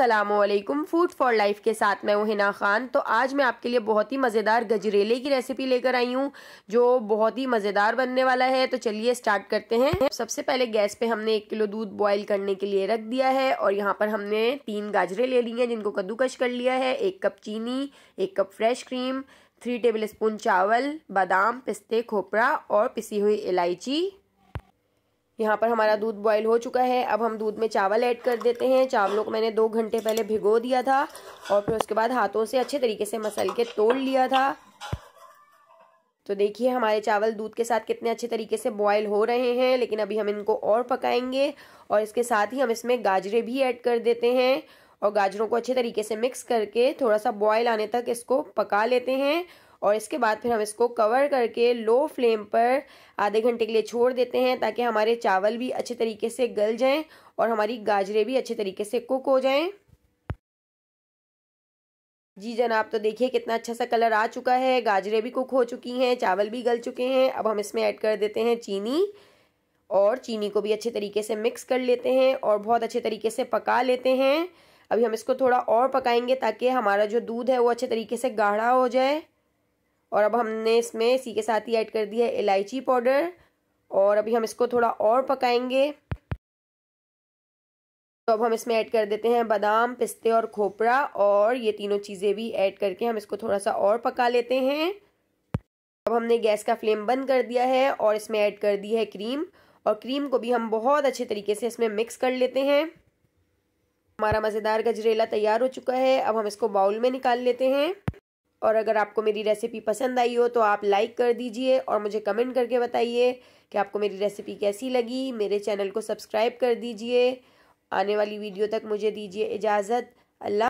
Aslam food for life के साथ मैं हूँ हिना खान तो आज मैं आपके लिए बहुत ही मज़ेदार गजरेले की रेसिपी लेकर आई हूँ जो बहुत ही मज़ेदार बनने वाला है तो चलिए स्टार्ट करते हैं सबसे पहले गैस पे हमने एक किलो दूध बॉईल करने के लिए रख दिया है और यहाँ पर हमने तीन गाजरें ले ली हैं जिनको कद्दूकश कर लिया है एक कप चीनी एक cup fresh cream three tablespoon चावल बादाम पिस्ते खोपरा और पिसी हुई इलायची यहाँ पर हमारा दूध बॉईल हो चुका है अब हम दूध में चावल ऐड कर देते हैं चावलों को मैंने दो घंटे पहले भिगो दिया था और फिर उसके बाद हाथों से अच्छे तरीके से मसल के तोड़ लिया था तो देखिए हमारे चावल दूध के साथ कितने अच्छे तरीके से बॉयल हो रहे हैं लेकिन अभी हम इनको और पकाएंगे और इसके साथ ही हम इसमें गाजरे भी ऐड कर देते हैं और गाजरों को अच्छे तरीके से मिक्स करके थोड़ा सा बॉयल आने तक इसको पका लेते हैं और इसके बाद फिर हम इसको कवर करके लो फ्लेम पर आधे घंटे के लिए छोड़ देते हैं ताकि हमारे चावल भी अच्छे तरीके से गल जाएं और हमारी गाजरें भी अच्छे तरीके से कुक हो जाएं जी जनाब तो देखिए कितना अच्छा सा कलर आ चुका है गाजरें भी कुक हो चुकी हैं चावल भी गल चुके हैं अब हम इसमें ऐड कर देते हैं चीनी और चीनी को भी अच्छे तरीके से मिक्स कर लेते हैं और बहुत अच्छे तरीके से पका लेते हैं अभी हम इसको थोड़ा और पकाएंगे ताकि हमारा जो दूध है वो अच्छे तरीके से गाढ़ा हो जाए और अब हमने इसमें इसी के साथ ही ऐड कर दिया है इलायची पाउडर और अभी हम इसको थोड़ा और पकाएंगे तो अब हम इसमें ऐड कर देते हैं बादाम पिस्ते और खोपरा और ये तीनों चीज़ें भी ऐड करके हम इसको थोड़ा सा और पका लेते हैं अब हमने गैस का फ्लेम बंद कर दिया है और इसमें ऐड कर दी है क्रीम और क्रीम को भी हम बहुत अच्छे तरीके से इसमें मिक्स कर लेते हैं हमारा मज़ेदार गजरेला तैयार हो चुका है अब हम इसको बाउल में निकाल लेते हैं और अगर आपको मेरी रेसिपी पसंद आई हो तो आप लाइक कर दीजिए और मुझे कमेंट करके बताइए कि आपको मेरी रेसिपी कैसी लगी मेरे चैनल को सब्सक्राइब कर दीजिए आने वाली वीडियो तक मुझे दीजिए इजाज़त अल्लाह